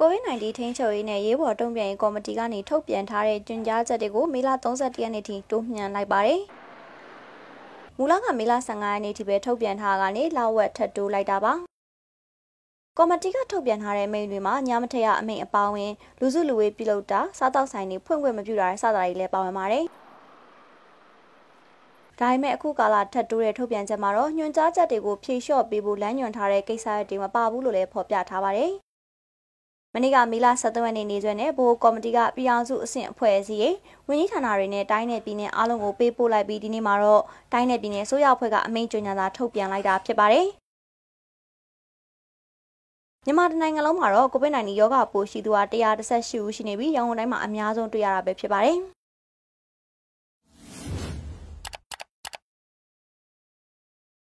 COVID-19 ထိန်းချုပ်ရေးနဲ့ရေးပေါ်တုံ့ပြန်ရေးကော်မတီကနေထုတ်ပြန်ထားတဲ့ညွှန်ကြားချက်တွေကိုမေလ31ရက်နေ့ထိတိုးမြှင့်လိုက်ပါတယ်။မူလကမေလ15ရက်နေ့ထိပဲထုတ်ပြန်ထားတာကနေလောက်ဝက်ထပ်တိုးလိုက်တာပါ။ကော်မတီကထုတ်ပြန်ထားတဲ့အမိန့်တွေမှာညမထက်ရအမိန့်အပါအဝင် လူစုလူဝေးပြုလုပ်တာစားတောက်ဆိုင်တွေဖွင့်ခွင့်မပြုတာစတာတွေလည်းပါဝင်ပါတယ်။ဒါပေမဲ့အခုကာလထပ်တိုးတဲ့ထုတ်ပြန်ချက်မှာတော့ညွှန်ကြားချက်တွေကိုဖြေလျှော့ပေးဖို့လမ်းညွှန်ထားတဲ့ကိစ္စရပ်တွေမပါဘူးလို့လည်းဖော်ပြထားပါတယ်မနေ့ကမေလ17ရက်နေ့နေ့စွဲနဲ့ဗဟိုကော်မတီကပြည်အောင်စုအဆင့်အဖွဲ့အစည်းရေးဝန်ကြီးဌာနတွေနဲ့တိုင်းနယ်ပြည်နယ်အားလုံးကိုပေးပို့လိုက်ပြီးဒီနေ့မှာတော့တိုင်းနယ်ပြည်နယ်အစိုးရအဖွဲ့ကအမိန့်ကြေညာစာထုတ်ပြန်လိုက်တာဖြစ်ပါတယ်မြန်မာတိုင်းနိုင်ငံလုံးမှာတော့ COVID-19 ရောဂါပိုးရှိသူက138ဦးရှိနေပြီးရန်ကုန်တိုင်းမှာအများဆုံးတွေ့ရတာပဲဖြစ်ပါတယ်